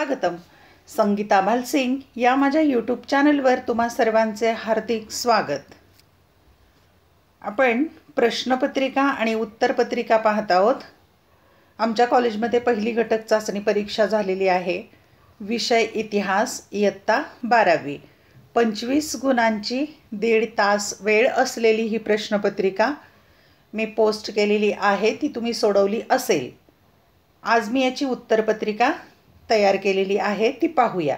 स्वागतम संगीता भालसिंग या माझ्या यूट्यूब चॅनलवर तुम्हा सर्वांचे हार्दिक स्वागत आपण प्रश्नपत्रिका आणि उत्तरपत्रिका पाहत आहोत आमच्या कॉलेजमध्ये पहिली घटक चाचणी परीक्षा झालेली आहे विषय इतिहास इयत्ता बारावी पंचवीस गुणांची दीड तास वेळ असलेली ही प्रश्नपत्रिका मी पोस्ट केलेली आहे ती तुम्ही सोडवली असेल आज मी याची उत्तरपत्रिका तयार केलेली आहे ती पाहूया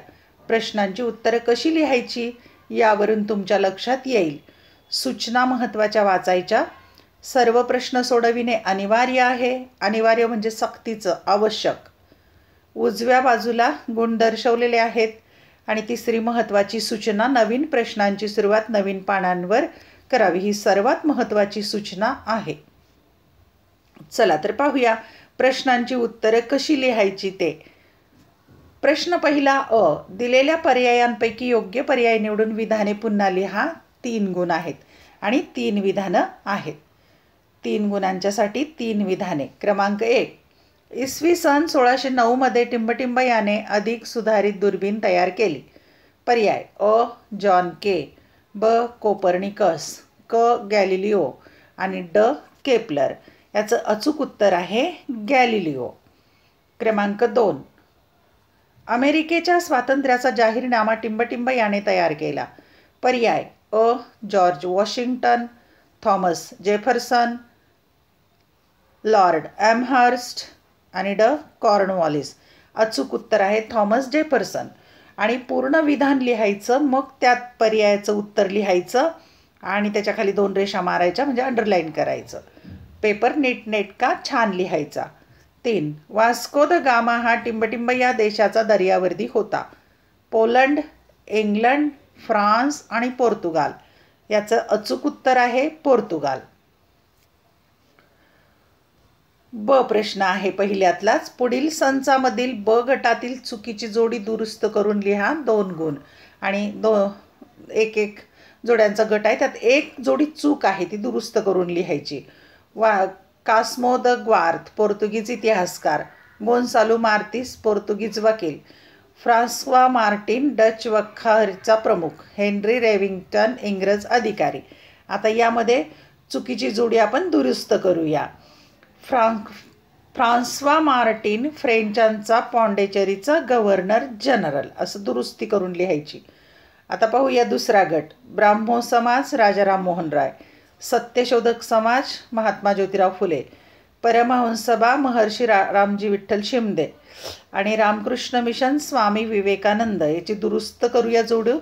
प्रश्नांची उत्तरं कशी लिहायची यावरून तुमच्या लक्षात येईल सूचना महत्त्वाच्या वाचायच्या सर्व प्रश्न सोडविणे अनिवार्य आहे अनिवार्य म्हणजे सक्तीचं आवश्यक उजव्या बाजूला गुण दर्शवलेले आहेत आणि तिसरी महत्त्वाची सूचना नवीन प्रश्नांची सुरुवात नवीन पानांवर करावी ही सर्वात महत्त्वाची सूचना आहे चला तर पाहूया प्रश्नांची उत्तरं कशी लिहायची ते प्रश्न पहिला अ दिलेल्या पर्यायांपैकी योग्य पर्याय निवडून विधाने पुन्हा लिहा तीन गुण आहेत आणि तीन विधानं आहेत तीन गुणांच्यासाठी तीन विधाने क्रमांक एक इसवी सन सोळाशे नऊमध्ये टिंबटिंब याने अधिक सुधारित दुर्बीन तयार केली पर्याय अ जॉन के ब कोपर्निकस क गॅलिलिओ आणि ड केपलर याचं अचूक उत्तर आहे गॅलिलिओ क्रमांक दोन अमेरिकेच्या स्वातंत्र्याचा जाहीरनामा टिंबटिंब याने तयार केला पर्याय अ George Washington Thomas Jefferson Lord Amherst आणि ड कॉर्नवॉलिस अचूक उत्तर आहे थॉमस जेफरसन आणि पूर्ण विधान लिहायचं मग त्यात पर्यायाचं उत्तर लिहायचं आणि त्याच्याखाली दोन रेषा मारायच्या म्हणजे अंडरलाईन करायचं पेपर नीटनेटका छान लिहायचा तीन वास्को द गामा हा टिंबटिंब या देशाचा दर्यावर्दी होता पोलंड इंग्लंड फ्रान्स आणि पोर्तुगाल याचं अचूक उत्तर आहे पोर्तुगाल ब प्रश्न आहे पहिल्यातलाच पुढील संचामधील ब गटातील चुकीची जोडी दुरुस्त करून लिहा दोन गुण आणि दो एक एक जोड्यांचा गट आहे त्यात एक जोडी चूक आहे ती दुरुस्त करून लिहायची वा कास्मो द ग्वार्थ पोर्तुगीज इतिहासकार गोन्सालू मार्तीस पोर्तुगीज वकील फ्रान्स्वा मार्टिन डच वखारचा प्रमुख हेनरी रेविंग्टन इंग्रज अधिकारी आता यामध्ये चुकीची जोडी आपण दुरुस्त करूया फ्रांक फ्रान्स्वा मार्टिन फ्रेंचांचा पॉंडेचेरीचा गव्हर्नर जनरल असं दुरुस्ती करून लिहायची आता पाहूया दुसरा गट ब्राह्मो समाज राजाराम मोहन राय सत्यशोधक समाज महात्मा ज्योतिराव फुले परमहंसभा सभा महर्षी रा रामजी विठ्ठल शिमदे आणि रामकृष्ण मिशन स्वामी विवेकानंद याची दुरुस्त करूया जोडू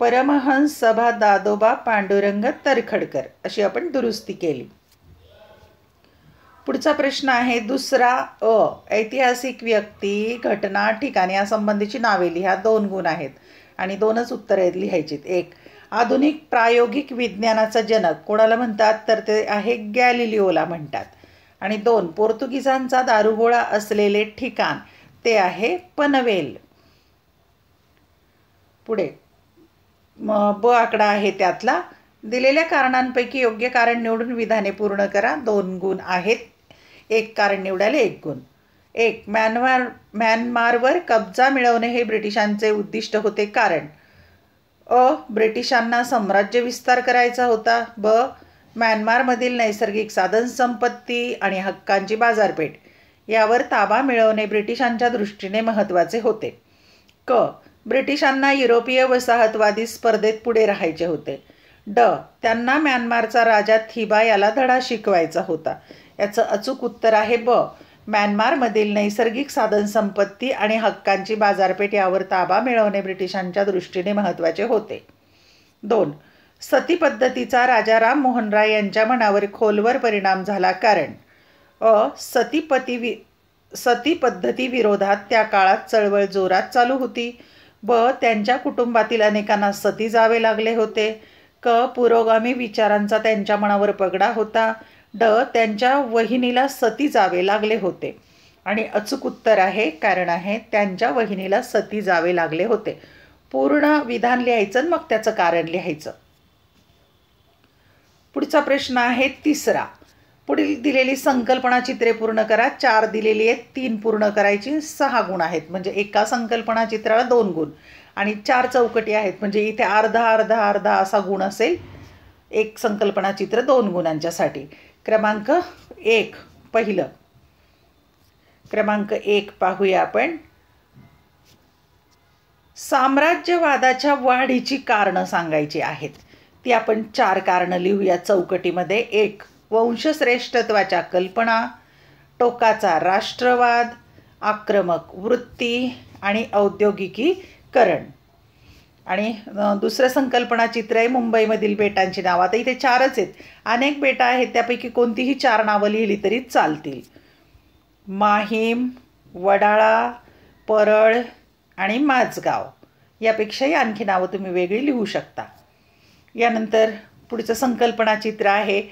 परमहन सभा दादोबा पांडुरंग तरखडकर अशी आपण दुरुस्ती केली पुढचा प्रश्न आहे दुसरा अ ऐतिहासिक व्यक्ती घटना ठिकाणी यासंबंधीची नावे लिहा दोन गुण आहेत आणि दोनच आहेत लिहायची एक आधुनिक प्रायोगिक विज्ञानाचा जनक कोणाला म्हणतात तर ते आहे गॅलिलिओला म्हणतात आणि दोन पोर्तुगीजांचा दारुगोळा असलेले ठिकाण ते आहे पनवेल पुढे ब आकडा आहे त्यातला दिलेल्या कारणांपैकी योग्य कारण निवडून विधाने पूर्ण करा दोन गुण आहेत एक कारण निवडायला एक गुण एक म्यानमार म्यानमारवर कब्जा मिळवणे हे ब्रिटिशांचे उद्दिष्ट होते कारण अ ब्रिटिशांना साम्राज्य विस्तार करायचा होता ब म्यानमारमधील नैसर्गिक साधनसंपत्ती आणि हक्कांची बाजारपेठ यावर ताबा मिळवणे ब्रिटिशांच्या दृष्टीने महत्त्वाचे होते क ब्रिटिशांना युरोपीय वसाहतवादी स्पर्धेत पुढे राहायचे होते ड त्यांना म्यानमारचा राजा थिबा याला धडा शिकवायचा होता याचं अचूक उत्तर आहे ब म्यानमारमधील नैसर्गिक साधनसंपत्ती आणि हक्कांची बाजारपेठ यावर ताबा मिळवणे ब्रिटिशांच्या दृष्टीने महत्त्वाचे होते दोन सती पद्धतीचा राजा राम मोहन राय यांच्या मनावर खोलवर परिणाम झाला कारण अ सतीपती वि सती पद्धती विरोधात त्या काळात चळवळ जोरात चालू होती ब त्यांच्या कुटुंबातील अनेकांना सती जावे लागले होते क पुरोगामी विचारांचा त्यांच्या मनावर पगडा होता ड त्यांच्या वहिनीला सती जावे लागले होते आणि अचूक उत्तर आहे कारण आहे त्यांच्या वहिनीला सती जावे लागले होते पूर्ण विधान लिहायचं मग त्याचं कारण लिहायचं पुढचा प्रश्न आहे तिसरा पुढील दिलेली संकल्पना चित्रे पूर्ण करा चार दिलेली आहेत तीन पूर्ण करायची सहा गुण आहेत म्हणजे एका संकल्पना चित्राला दोन गुण आणि चार चौकटी आहेत म्हणजे इथे अर्धा अर्धा अर्धा असा गुण असेल एक संकल्पना चित्र दोन गुणांच्यासाठी क्रमांक एक पहिलं क्रमांक एक पाहूया आपण साम्राज्यवादाच्या वाढीची कारणं सांगायची आहेत ती आपण चार कारणं लिहूया चौकटीमध्ये एक वंशश्रेष्ठत्वाच्या कल्पना टोकाचा राष्ट्रवाद आक्रमक वृत्ती आणि औद्योगिकीकरण आणि दुसरं संकल्पना चित्र आहे मुंबईमधील बेटांची नावं आता इथे चारच आहेत अनेक बेटा आहेत त्यापैकी कोणतीही चार नावं लिहिली तरी चालतील माहीम वडाळा परळ आणि माझगाव यापेक्षाही आणखी नावं तुम्ही वेगळी लिहू शकता यानंतर पुढचं संकल्पना चित्र आहे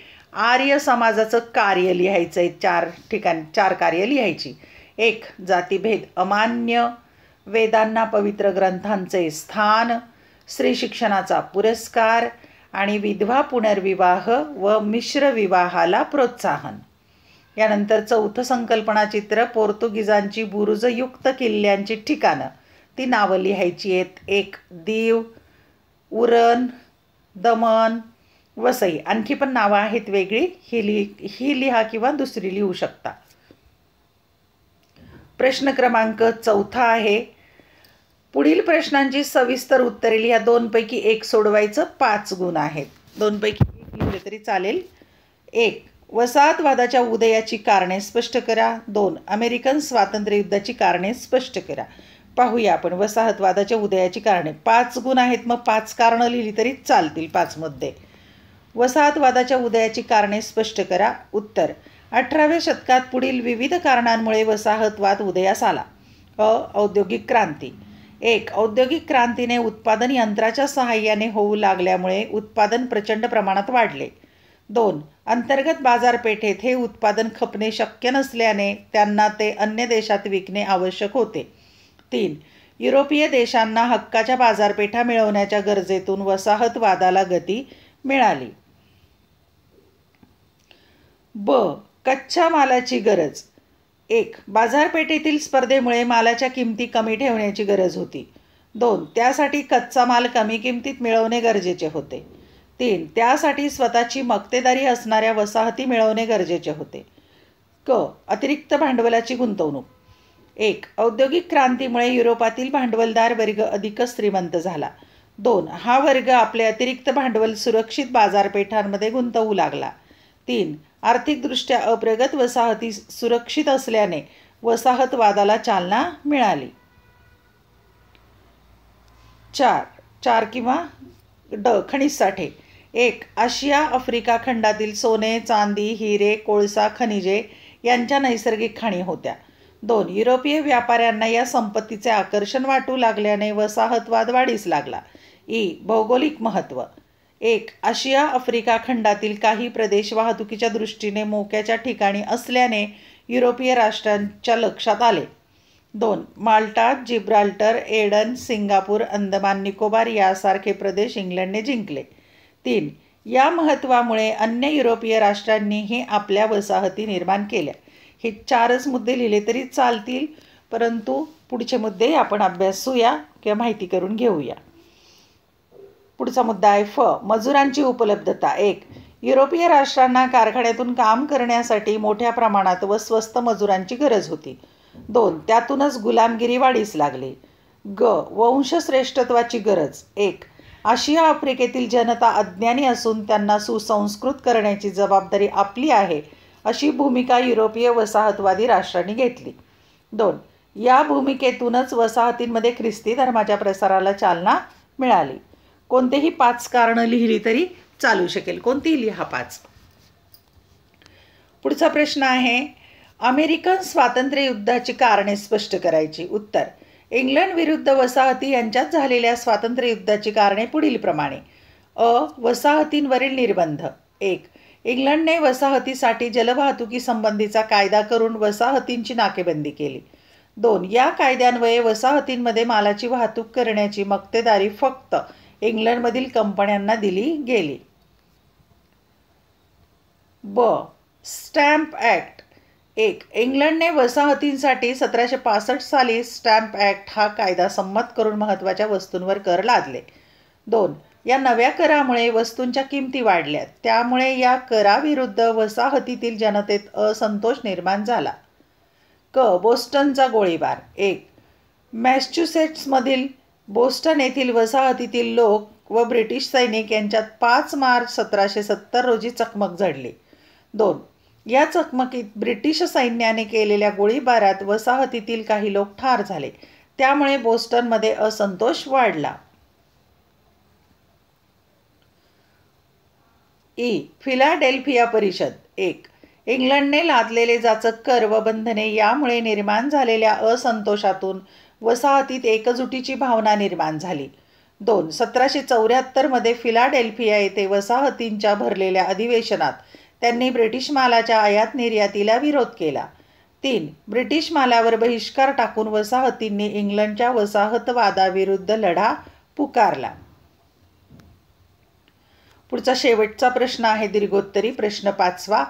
आर्य समाजाचं कार्य लिहायचं आहे चार ठिकाणी चार कार्य लिहायची एक जातीभेद अमान्य वेदांना पवित्र ग्रंथांचे स्थान स्त्री शिक्षणाचा पुरस्कार आणि विधवा पुनर्विवाह व मिश्र विवाहाला प्रोत्साहन यानंतर चौथं संकल्पना चित्र पोर्तुगीजांची बुरुजयुक्त किल्ल्यांची ठिकाणं ती नावं लिहायची आहेत एक दीव उरण दमन वसई आणखी पण नावं आहेत वेगळी ही लि ही लिहा किंवा दुसरी लिहू शकता प्रश्न क्रमांक चौथा आहे पुढील प्रश्नांची सविस्तर उत्तरे लिहा दोनपैकी एक सोडवायचं पाच गुण आहेत दोनपैकी एक लिहिले तरी चालेल एक वसाहतवादाच्या उदयाची कारणे स्पष्ट करा दोन अमेरिकन स्वातंत्र्य युद्धाची कारणे स्पष्ट करा पाहूया आपण वसाहतवादाच्या उदयाची कारणे पाच गुण आहेत मग पाच कारणं लिहिली तरी चालतील पाच वसाहतवादाच्या उदयाची कारणे स्पष्ट करा उत्तर अठराव्या शतकात पुढील विविध कारणांमुळे वसाहतवाद उदयास आला अ औद्योगिक क्रांती एक औद्योगिक क्रांतीने उत्पादन यंत्राच्या सहाय्याने होऊ लागल्यामुळे उत्पादन प्रचंड प्रमाणात वाढले दोन अंतर्गत बाजारपेठेत हे उत्पादन खपणे शक्य नसल्याने त्यांना ते अन्य देशात विकणे आवश्यक होते तीन युरोपीय देशांना हक्काच्या बाजारपेठा मिळवण्याच्या गरजेतून वसाहतवादाला गती मिळाली ब कच्च्या मालाची गरज एक बाजारपेठेतील स्पर्धेमुळे मालाच्या किमती कमी ठेवण्याची गरज होती दोन त्यासाठी कच्चा माल कमी किमतीत मिळवणे गरजेचे होते तीन त्यासाठी स्वतःची मक्तेदारी असणाऱ्या वसाहती मिळवणे गरजेचे होते क अतिरिक्त भांडवलाची गुंतवणूक एक औद्योगिक क्रांतीमुळे युरोपातील भांडवलदार वर्ग अधिकच श्रीमंत झाला दोन हा वर्ग आपले अतिरिक्त भांडवल सुरक्षित बाजारपेठांमध्ये गुंतवू लागला तीन आर्थिकदृष्ट्या अप्रगत वसाहती सुरक्षित असल्याने वसाहतवादाला चालना मिळाली चार चार किंवा ड खनिज साठे एक आशिया आफ्रिका खंडातील सोने चांदी हिरे कोळसा खनिजे यांच्या नैसर्गिक खाणी होत्या दोन युरोपीय व्यापाऱ्यांना या संपत्तीचे आकर्षण वाटू लागल्याने वसाहतवाद वाढीस लागला ई भौगोलिक महत्त्व एक आशिया आफ्रिका खंडातील काही प्रदेश वाहतुकीच्या दृष्टीने मोक्याच्या ठिकाणी असल्याने युरोपीय राष्ट्रांच्या लक्षात आले दोन Malta Gibraltar Aden Singapore Andaman Nicobar यासारखे प्रदेश इंग्लंडने जिंकले तीन या महत्त्वामुळे अन्य युरोपीय राष्ट्रांनीही आपल्या वसाहती निर्माण केल्या हे चारच मुद्दे लिहिले तरी चालतील परंतु पुढचे मुद्दे आपण अभ्यासूया किंवा माहिती करून घेऊया पुढचा मुद्दा आहे फ मजुरांची उपलब्धता एक युरोपीय राष्ट्रांना कारखान्यातून काम करण्यासाठी मोठ्या प्रमाणात व स्वस्त मजुरांची गरज होती दोन त्यातूनच गुलामगिरी वाढीस लागली ग वंशश्रेष्ठत्वाची गरज एक आशिया आफ्रिकेतील जनता अज्ञानी असून त्यांना सुसंस्कृत करण्याची जबाबदारी आपली आहे अशी भूमिका युरोपीय वसाहतवादी राष्ट्रांनी घेतली दोन या भूमिकेतूनच वसाहतींमध्ये ख्रिस्ती धर्माच्या प्रसाराला चालना मिळाली कोणतेही पाच कारण लिहिली तरी चालू शकेल कोणतीही लिहा पाच पुढचा प्रश्न आहे अमेरिकन स्वातंत्र्य युद्धाची कारणे स्पष्ट करायची उत्तर इंग्लंड विरुद्ध वसाहती यांच्यात झालेल्या स्वातंत्र्य युद्धाची कारणे पुढीलप्रमाणे अ वसाहतींवरील निर्बंध एक इंग्लंडने वसाहतीसाठी जलवाहतुकी संबंधीचा कायदा करून वसाहतींची नाकेबंदी केली दोन या कायद्यान्वये वसाहतींमध्ये मालाची वाहतूक करण्याची मक्तेदारी फक्त इंग्लंडमधील कंपन्यांना दिली गेली ब स्टॅम्प ॲक्ट एक इंग्लंडने वसाहतींसाठी सतराशे पासष्ट साली स्टॅम्प ॲक्ट हा कायदा संमत करून महत्त्वाच्या वस्तूंवर कर लादले दोन या नव्या करामुळे वस्तूंच्या किमती वाढल्या त्यामुळे या कराविरुद्ध वसाहतीतील जनतेत असंतोष निर्माण झाला क बोस्टनचा गोळीबार एक मॅस्च्युसेट्समधील बोस्टन येथील वसाहतीतील लोक व ब्रिटिश सैनिक यांच्यात पाच मार्च सतराशे सत्तर रोजी चकमक झडली दोन या चकमकीत ब्रिटिश सैन्याने केलेल्या गोळीबारात वसाहतीतील काही लोक ठार झाले त्यामुळे बोस्टनमध्ये असंतोष वाढला ई फिलाडेल्फिया परिषद एक इंग्लंडने लादलेले जाचक कर व बंधने यामुळे निर्माण झालेल्या असंतोषातून वसाहतीत एकजुटीची भावना निर्माण झाली दोन सतराशे चौऱ्याहत्तरमध्ये फिलाडेल्फिया येथे वसाहतींच्या भरलेल्या अधिवेशनात त्यांनी ब्रिटिश मालाच्या आयात निर्यातीला विरोध केला तीन ब्रिटिश मालावर बहिष्कार टाकून वसाहतींनी इंग्लंडच्या वसाहतवादाविरुद्ध लढा पुकारला पुढचा शेवटचा प्रश्न आहे दीर्घोत्तरी प्रश्न पाचवा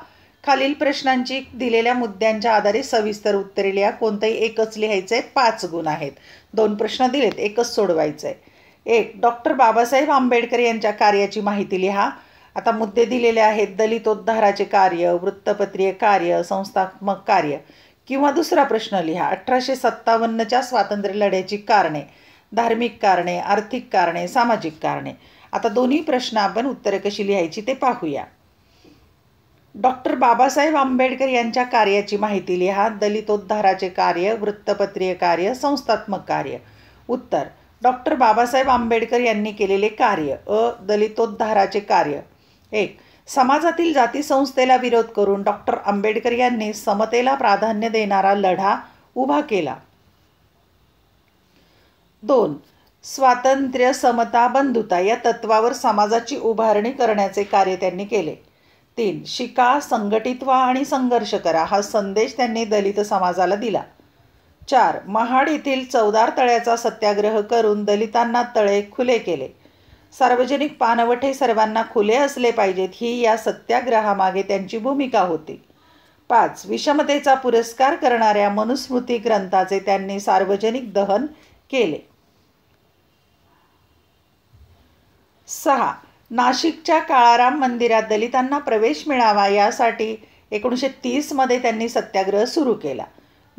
खालील प्रश्नांची दिलेल्या मुद्द्यांच्या आधारे सविस्तर उत्तरे लिहा कोणतंही एकच लिहायचं आहे पाच गुण आहेत दोन प्रश्न दिलेत एकच सोडवायचं आहे एक डॉक्टर बाबासाहेब आंबेडकर यांच्या कार्याची माहिती लिहा आता मुद्दे दिलेले आहेत दलितोद्धाराचे कार्य वृत्तपत्रीय कार्य संस्थात्मक कार्य किंवा दुसरा प्रश्न लिहा अठराशे सत्तावन्नच्या स्वातंत्र्य लढ्याची कारणे धार्मिक कारणे आर्थिक कारणे सामाजिक कारणे आता दोन्ही प्रश्न आपण उत्तरे कशी लिहायची ते पाहूया डॉक्टर बाबासाहेब आंबेडकर यांच्या कार्याची माहिती लिहा दलितोद्धाराचे कार्य वृत्तपत्रीय कार्य संस्थात्मक कार्य उत्तर डॉक्टर बाबासाहेब आंबेडकर यांनी केलेले कार्य अ दलितोद्धाराचे कार्य एक समाजातील जाती संस्थेला विरोध करून डॉक्टर आंबेडकर यांनी समतेला प्राधान्य देणारा लढा उभा केला दोन स्वातंत्र्य समता बंधुता या तत्वावर समाजाची उभारणी करण्याचे कार्य त्यांनी केले तीन शिका संघटित व्हा आणि संघर्ष करा हा संदेश त्यांनी दलित समाजाला दिला चार महाड येथील चौदार तळ्याचा सत्याग्रह करून दलितांना तळे खुले केले सार्वजनिक पानवठे सर्वांना खुले असले पाहिजेत ही या सत्याग्रहामागे त्यांची भूमिका होती पाच विषमतेचा पुरस्कार करणाऱ्या मनुस्मृती ग्रंथाचे त्यांनी सार्वजनिक दहन केले सहा नाशिकच्या काळाराम मंदिरात दलितांना प्रवेश मिळावा यासाठी एकोणीसशे तीसमध्ये त्यांनी सत्याग्रह सुरू केला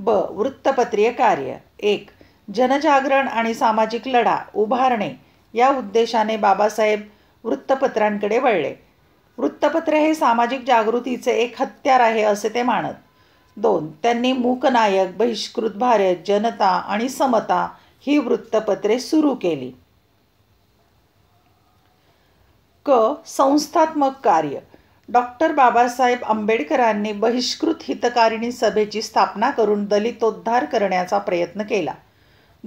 ब वृत्तपत्रीय कार्य एक जनजागरण आणि सामाजिक लढा उभारणे या उद्देशाने बाबासाहेब वृत्तपत्रांकडे वळले वृत्तपत्र हे सामाजिक जागृतीचे एक हत्यार आहे असे ते मानत दोन त्यांनी मूकनायक बहिष्कृत भारत जनता आणि समता ही वृत्तपत्रे सुरू केली क संस्थात्मक कार्य डॉक्टर बाबासाहेब आंबेडकरांनी बहिष्कृत हितकारिणी सभेची स्थापना करून दलितोद्धार करण्याचा प्रयत्न केला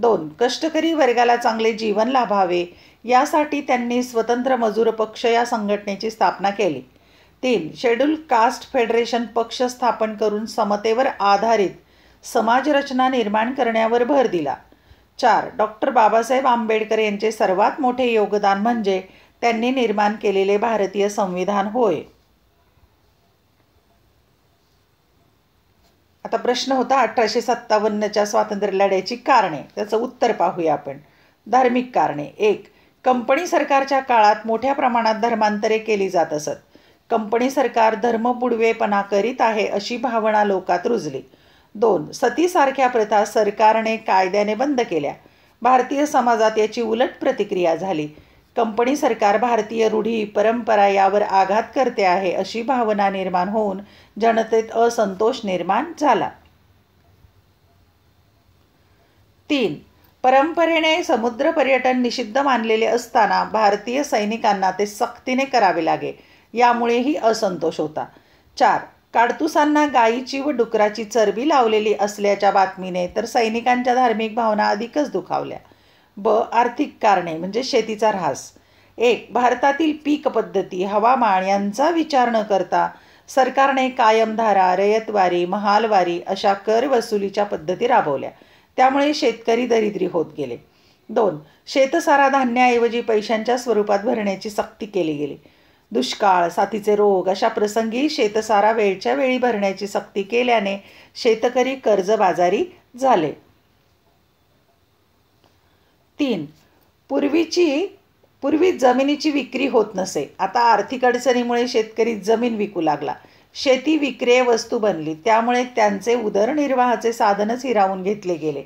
दोन कष्टकरी वर्गाला चांगले जीवन लाभावे यासाठी त्यांनी स्वतंत्र मजूर पक्ष या संघटनेची स्थापना केली तीन शेड्यूल कास्ट फेडरेशन पक्ष स्थापन करून समतेवर आधारित समाजरचना निर्माण करण्यावर भर दिला चार डॉक्टर बाबासाहेब आंबेडकर यांचे सर्वात मोठे योगदान म्हणजे त्यांनी निर्माण केलेले भारतीय संविधान होय आता प्रश्न होता अठराशे सत्तावन्नच्या स्वातंत्र्य लढ्याची कारणे त्याचं उत्तर पाहूया आपण धार्मिक कारणे एक कंपनी सरकारच्या काळात मोठ्या प्रमाणात धर्मांतरे केली जात असत कंपनी सरकार धर्म पुडवेपणा करीत आहे अशी भावना लोकात रुजली दोन सतीसारख्या प्रथा सरकारने कायद्याने बंद केल्या भारतीय समाजात याची उलट प्रतिक्रिया झाली कंपनी सरकार भारतीय रूढी परंपरा यावर आघात करते आहे अशी भावना निर्माण होऊन जनतेत असंतोष निर्माण झाला तीन परंपरेने समुद्र पर्यटन निषिद्ध मानलेले असताना भारतीय सैनिकांना ते सक्तीने करावे लागे यामुळेही असंतोष होता चार काडतुसांना गायीची व डुकराची चरबी लावलेली असल्याच्या बातमीने तर सैनिकांच्या धार्मिक भावना अधिकच दुखावल्या ब आर्थिक कारणे म्हणजे शेतीचा ऱ्हास एक भारतातील पीक पद्धती हवामान यांचा विचार न करता सरकारने कायमधारा रयतवारी महालवारी अशा कर वसुलीच्या पद्धती राबवल्या त्यामुळे शेतकरी दरिद्री होत गेले दोन शेतसारा धान्याऐवजी पैशांच्या स्वरूपात भरण्याची सक्ती केली गेली दुष्काळ साथीचे रोग अशा प्रसंगी शेतसारा वेळच्या वेळी भरण्याची सक्ती केल्याने शेतकरी कर्जबाजारी झाले तीन पूर्वीची पूर्वी जमिनीची विक्री होत नसे आता आर्थिक अडचणीमुळे शेतकरी जमीन विकू लागला शेती विक्रेय वस्तू बनली त्यामुळे त्यांचे उदरनिर्वाहाचे साधनच हिरावून घेतले गेले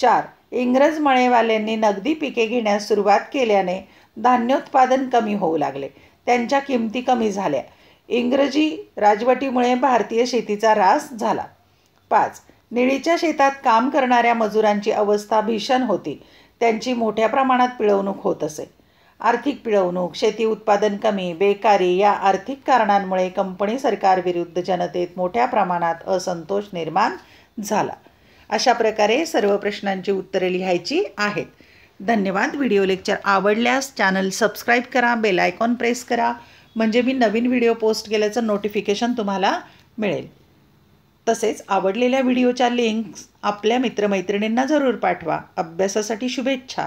चार इंग्रज मळेवाल्यांनी नगदी पिके घेण्यास सुरुवात केल्याने धान्योत्पादन कमी होऊ लागले त्यांच्या किमती कमी झाल्या इंग्रजी राजवटीमुळे भारतीय शेतीचा ऱ्हास झाला पाच निळीच्या शेतात काम करणाऱ्या मजुरांची अवस्था भीषण होती त्यांची मोठ्या प्रमाणात पिळवणूक होत असे आर्थिक पिळवणूक शेती उत्पादन कमी बेकारी या आर्थिक कारणांमुळे कंपनी सरकारविरुद्ध जनतेत मोठ्या प्रमाणात असंतोष निर्माण झाला अशा प्रकारे सर्व प्रश्नांची उत्तरे लिहायची आहेत धन्यवाद व्हिडिओ लेक्चर आवडल्यास चॅनल सबस्क्राईब करा बेल आयकॉन प्रेस करा म्हणजे मी नवीन व्हिडिओ पोस्ट केल्याचं नोटिफिकेशन तुम्हाला मिळेल तसेच आवडलेल्या व्हिडिओच्या लिंक्स आपल्या मित्रमैत्रिणींना जरूर पाठवा अभ्यासासाठी शुभेच्छा